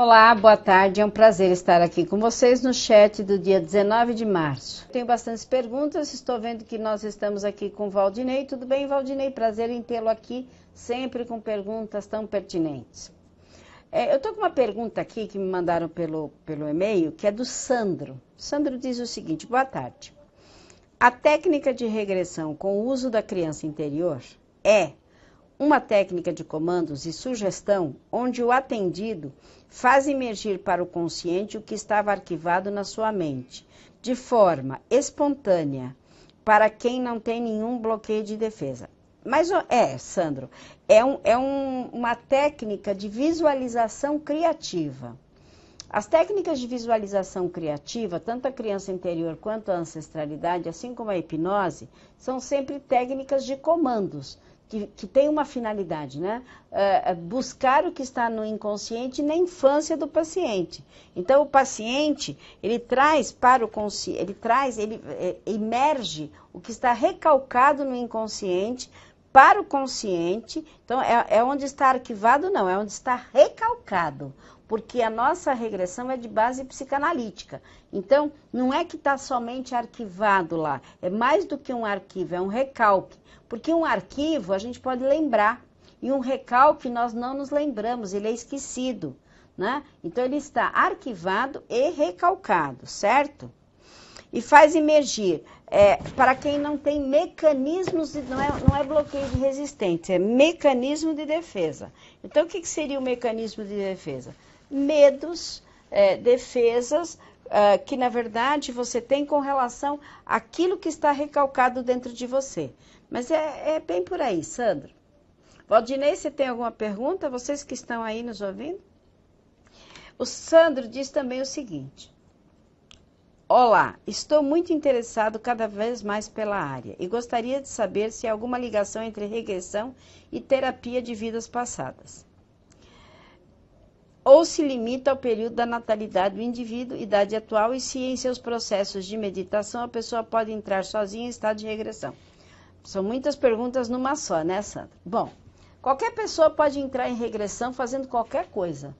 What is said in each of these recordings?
Olá, boa tarde. É um prazer estar aqui com vocês no chat do dia 19 de março. Tenho bastantes perguntas, estou vendo que nós estamos aqui com o Valdinei. Tudo bem, Valdinei? Prazer em tê-lo aqui, sempre com perguntas tão pertinentes. É, eu estou com uma pergunta aqui que me mandaram pelo, pelo e-mail, que é do Sandro. Sandro diz o seguinte: boa tarde. A técnica de regressão com o uso da criança interior é uma técnica de comandos e sugestão onde o atendido faz emergir para o consciente o que estava arquivado na sua mente, de forma espontânea, para quem não tem nenhum bloqueio de defesa. Mas é, Sandro, é, um, é um, uma técnica de visualização criativa. As técnicas de visualização criativa, tanto a criança interior quanto a ancestralidade, assim como a hipnose, são sempre técnicas de comandos que, que tem uma finalidade, né? É, é, buscar o que está no inconsciente na infância do paciente. Então, o paciente, ele traz para o consciente, ele traz, ele é, emerge o que está recalcado no inconsciente para o consciente. Então, é, é onde está arquivado, não, é onde está recalcado porque a nossa regressão é de base psicanalítica. Então, não é que está somente arquivado lá, é mais do que um arquivo, é um recalque. Porque um arquivo a gente pode lembrar, e um recalque nós não nos lembramos, ele é esquecido. Né? Então, ele está arquivado e recalcado, certo? E faz emergir é, para quem não tem mecanismos, de, não, é, não é bloqueio de resistência, é mecanismo de defesa. Então, o que, que seria o mecanismo de defesa? medos, é, defesas, é, que na verdade você tem com relação àquilo que está recalcado dentro de você. Mas é, é, bem por aí, Sandro. Valdinei, você tem alguma pergunta? Vocês que estão aí nos ouvindo? O Sandro diz também o seguinte: Olá, estou muito interessado cada vez mais pela área e gostaria de saber se há alguma ligação entre regressão e terapia de vidas passadas ou se limita ao período da natalidade do indivíduo, idade atual, e se em seus processos de meditação a pessoa pode entrar sozinha em estado de regressão. São muitas perguntas numa só, né, Sandra? Bom, qualquer pessoa pode entrar em regressão fazendo qualquer coisa.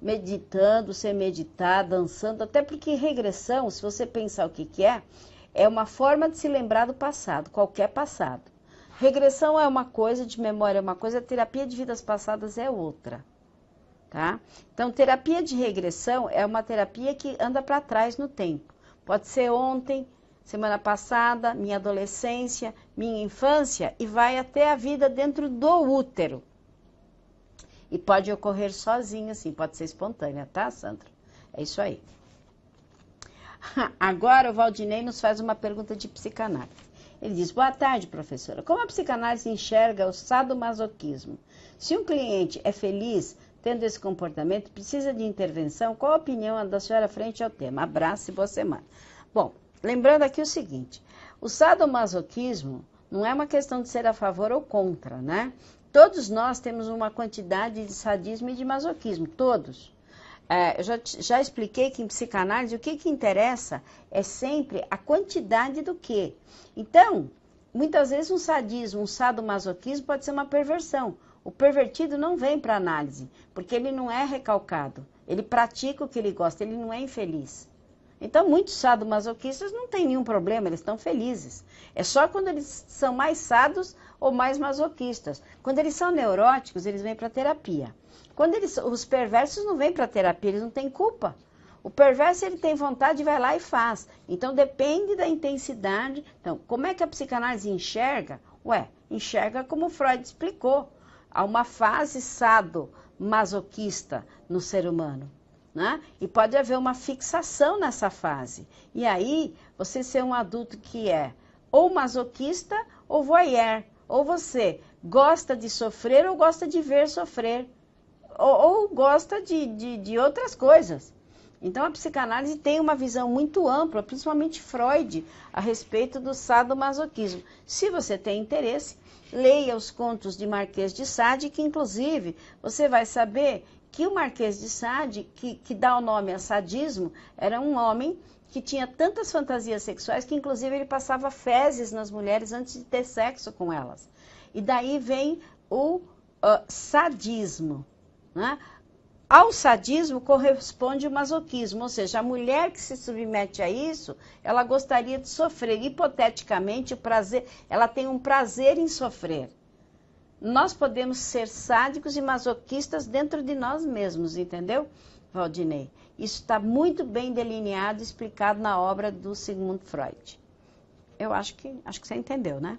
Meditando, sem meditar, dançando, até porque regressão, se você pensar o que, que é, é uma forma de se lembrar do passado, qualquer passado. Regressão é uma coisa, de memória é uma coisa, terapia de vidas passadas é outra tá? Então, terapia de regressão é uma terapia que anda para trás no tempo. Pode ser ontem, semana passada, minha adolescência, minha infância e vai até a vida dentro do útero. E pode ocorrer sozinha, assim, pode ser espontânea, tá, Sandra? É isso aí. Agora o Valdinei nos faz uma pergunta de psicanálise. Ele diz: Boa tarde, professora. Como a psicanálise enxerga o sadomasoquismo? Se um cliente é feliz tendo esse comportamento, precisa de intervenção. Qual a opinião da senhora frente ao tema? Abraço e boa semana. Bom, lembrando aqui o seguinte: o sadomasoquismo não é uma questão de ser a favor ou contra, né? Todos nós temos uma quantidade de sadismo e de masoquismo, todos. É, eu já, já expliquei que em psicanálise o que, que interessa é sempre a quantidade do que. Então, muitas vezes um sadismo, um sadomasoquismo pode ser uma perversão o pervertido não vem para análise, porque ele não é recalcado. Ele pratica o que ele gosta, ele não é infeliz. Então, muitos sadomasoquistas não têm nenhum problema, eles estão felizes. É só quando eles são mais sados ou mais masoquistas. Quando eles são neuróticos, eles vêm para terapia. Quando eles, os perversos não vêm para terapia, eles não têm culpa. O perverso ele tem vontade, vai lá e faz. Então depende da intensidade. Então, como é que a psicanálise enxerga? Ué, enxerga como Freud explicou a uma fase sado masoquista no ser humano. Né? E pode haver uma fixação nessa fase. E aí, você ser um adulto que é ou masoquista ou voyeur, ou você gosta de sofrer ou gosta de ver sofrer, ou, ou gosta de, de, de outras coisas. Então, a psicanálise tem uma visão muito ampla, principalmente Freud, a respeito do sadomasoquismo. Se você tem interesse, leia os contos de Marquês de Sade, que inclusive você vai saber que o Marquês de Sade, que, que dá o nome a sadismo, era um homem que tinha tantas fantasias sexuais que inclusive ele passava fezes nas mulheres antes de ter sexo com elas. E daí vem o uh, sadismo. Né? Ao sadismo corresponde o masoquismo, ou seja, a mulher que se submete a isso, ela gostaria de sofrer. Hipoteticamente, o prazer, ela tem um prazer em sofrer. Nós podemos ser sádicos e masoquistas dentro de nós mesmos, entendeu, Valdinei? Isso está muito bem delineado e explicado na obra do Sigmund Freud. Eu acho que, acho que você entendeu, né?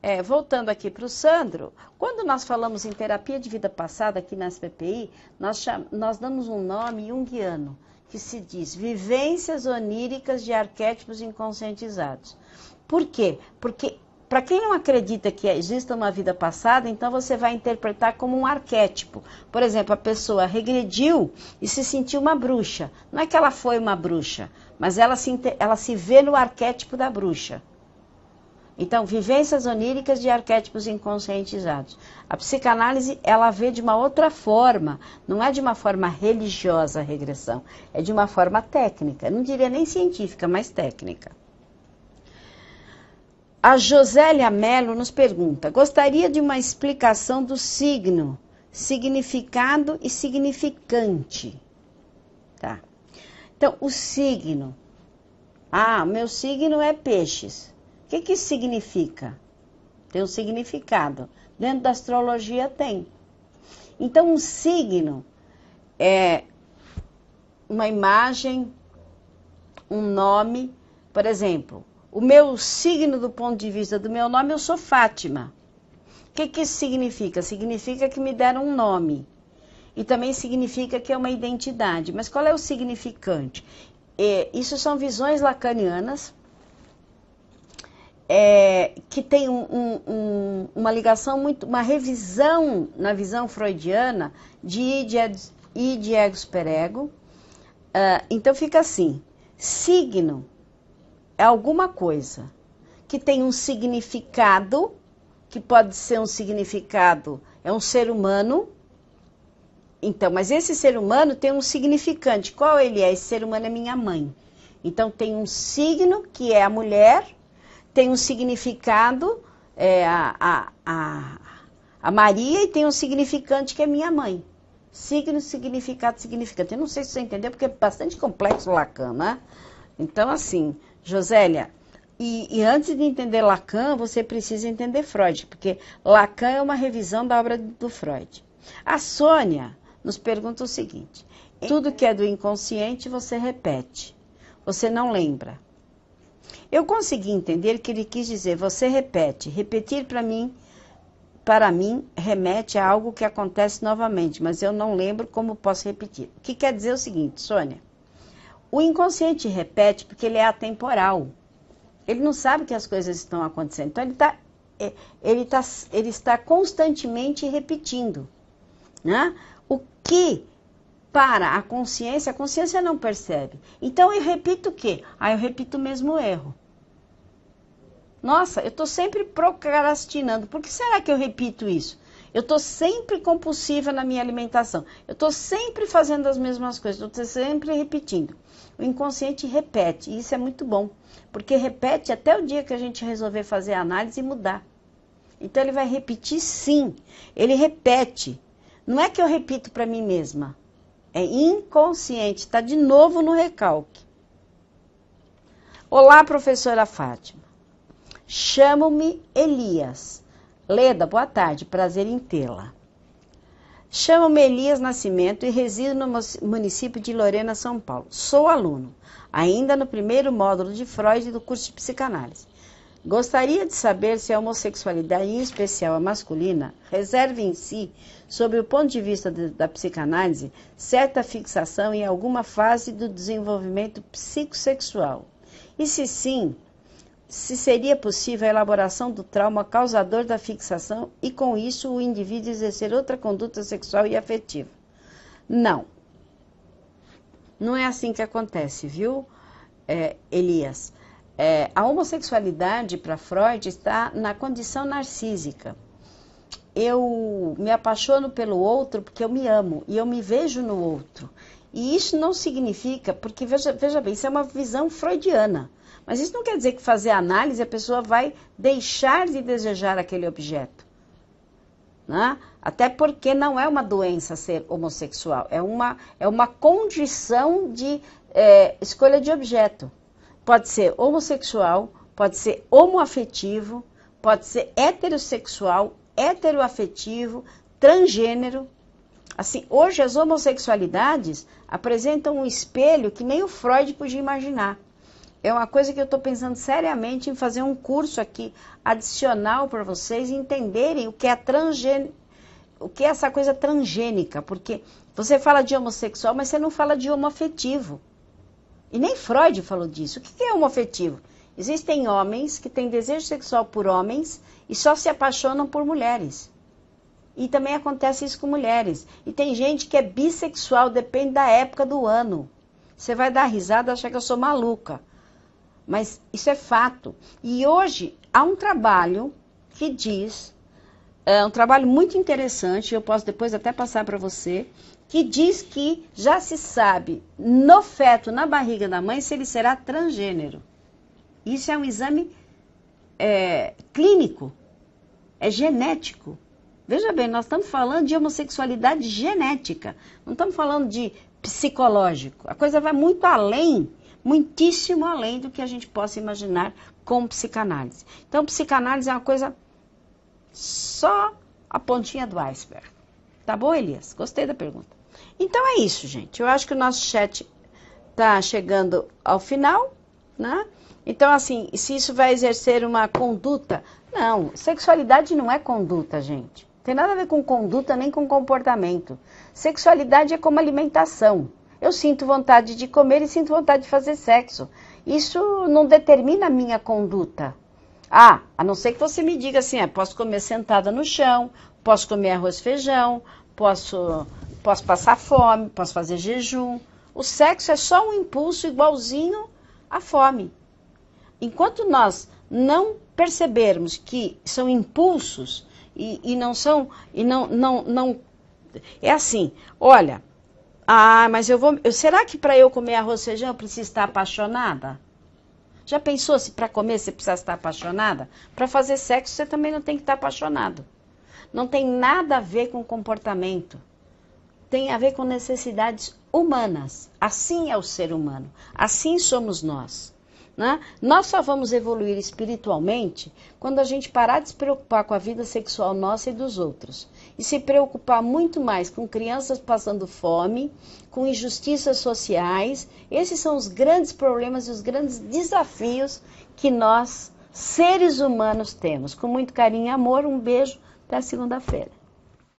É, voltando aqui para o Sandro, quando nós falamos em terapia de vida passada aqui na SPPI, nós, nós damos um nome junguiano, que se diz vivências oníricas de arquétipos inconscientizados. Por quê? Porque para quem não acredita que exista uma vida passada, então você vai interpretar como um arquétipo. Por exemplo, a pessoa regrediu e se sentiu uma bruxa. Não é que ela foi uma bruxa, mas ela se, ela se vê no arquétipo da bruxa. Então, vivências oníricas de arquétipos inconscientizados. A psicanálise, ela vê de uma outra forma, não é de uma forma religiosa a regressão, é de uma forma técnica, não diria nem científica, mas técnica. A Josélia Mello nos pergunta: gostaria de uma explicação do signo, significado e significante. Tá. Então, o signo. Ah, meu signo é peixes. O que, que isso significa? Tem um significado. Dentro da astrologia tem. Então, um signo é uma imagem, um nome. Por exemplo, o meu signo do ponto de vista do meu nome, eu sou Fátima. O que, que isso significa? Significa que me deram um nome. E também significa que é uma identidade. Mas qual é o significante? É, isso são visões lacanianas é, que tem um, um, uma ligação muito, uma revisão na visão freudiana de id e ex ego. Uh, ah, então fica assim: signo é alguma coisa que tem um significado, que pode ser um significado, é um ser humano. Então, mas esse ser humano tem um significante. Qual ele é? Esse ser humano é minha mãe. Então tem um signo que é a mulher tem um significado, é, a, a, a, Maria, e tem um significante que é minha mãe. Signo, significado, significante. Eu não sei se você entendeu, porque é bastante complexo Lacan, né? Então, assim, Josélia, e, e, antes de entender Lacan, você precisa entender Freud, porque Lacan é uma revisão da obra do Freud. A Sônia nos pergunta o seguinte: tudo que é do inconsciente você repete, você não lembra. Eu consegui entender que ele quis dizer: você repete. Repetir para mim, para mim, remete a algo que acontece novamente, mas eu não lembro como posso repetir. O que quer dizer o seguinte, Sônia? O inconsciente repete porque ele é atemporal. Ele não sabe que as coisas estão acontecendo. Então ele está é, ele, tá, ele está constantemente repetindo. Né? O que para a consciência, a consciência não percebe. Então eu repito o quê? Aí ah, eu repito o mesmo erro. Nossa, eu estou sempre procrastinando. Por que será que eu repito isso? Eu estou sempre compulsiva na minha alimentação. Eu estou sempre fazendo as mesmas coisas. Estou sempre repetindo. O inconsciente repete. E isso é muito bom. Porque repete até o dia que a gente resolver fazer a análise e mudar. Então ele vai repetir sim. Ele repete. Não é que eu repito para mim mesma. É inconsciente, está de novo no recalque. Olá, professora Fátima. Chamo-me Elias. Leda, boa tarde, prazer em tê-la. Chamo-me Elias Nascimento e resido no município de Lorena, São Paulo. Sou aluno, ainda no primeiro módulo de Freud do curso de psicanálise. Gostaria de saber se a homossexualidade, em especial a masculina, reserva em si, sob o ponto de vista de, da psicanálise, certa fixação em alguma fase do desenvolvimento psicossexual. E se sim, se seria possível a elaboração do trauma causador da fixação e com isso o indivíduo exercer outra conduta sexual e afetiva. Não. Não é assim que acontece, viu, é, Elias? É, a homossexualidade para Freud está na condição narcísica. Eu me apaixono pelo outro porque eu me amo e eu me vejo no outro. E isso não significa, porque veja, veja bem, isso é uma visão freudiana. Mas isso não quer dizer que fazer análise a pessoa vai deixar de desejar aquele objeto. Né? Até porque não é uma doença ser homossexual, é uma, é uma condição de é, escolha de objeto. Pode ser homossexual, pode ser homoafetivo, pode ser heterossexual, heteroafetivo, transgênero. Assim, hoje as homossexualidades apresentam um espelho que nem o Freud podia imaginar. É uma coisa que eu estou pensando seriamente em fazer um curso aqui adicional para vocês entenderem o que é transgênero, o que é essa coisa transgênica, porque você fala de homossexual, mas você não fala de homoafetivo. E nem Freud falou disso. O que é homoafetivo? Existem homens que têm desejo sexual por homens e só se apaixonam por mulheres. E também acontece isso com mulheres. E tem gente que é bissexual, depende da época do ano. Você vai dar risada, achar que eu sou maluca. Mas isso é fato. E hoje há um trabalho que diz, é um trabalho muito interessante, eu posso depois até passar para você, que diz que já se sabe no feto, na barriga da mãe, se ele será transgênero. Isso é um exame é, clínico, é genético. Veja bem, nós estamos falando de homossexualidade genética, não estamos falando de psicológico. A coisa vai muito além, muitíssimo além do que a gente possa imaginar com psicanálise. Então, psicanálise é uma coisa só a pontinha do iceberg. Tá bom, Elias? Gostei da pergunta. Então é isso, gente. Eu acho que o nosso chat tá chegando ao final, né? Então, assim, se isso vai exercer uma conduta, não, sexualidade não é conduta, gente. Tem nada a ver com conduta nem com comportamento. Sexualidade é como alimentação. Eu sinto vontade de comer e sinto vontade de fazer sexo. Isso não determina a minha conduta. Ah, a não ser que você me diga assim, é, posso comer sentada no chão, posso comer arroz feijão, posso posso passar fome, posso fazer jejum. O sexo é só um impulso igualzinho à fome. Enquanto nós não percebermos que são impulsos e, e não são e não não não é assim, olha, ah, mas eu vou, eu, será que para eu comer arroz e feijão eu preciso estar apaixonada? Já pensou se para comer você precisa estar apaixonada? Para fazer sexo você também não tem que estar apaixonado. Não tem nada a ver com comportamento tem a ver com necessidades humanas. Assim é o ser humano, assim somos nós. Né? Nós só vamos evoluir espiritualmente quando a gente parar de se preocupar com a vida sexual nossa e dos outros e se preocupar muito mais com crianças passando fome, com injustiças sociais. Esses são os grandes problemas e os grandes desafios que nós, seres humanos, temos. Com muito carinho e amor, um beijo, até segunda-feira.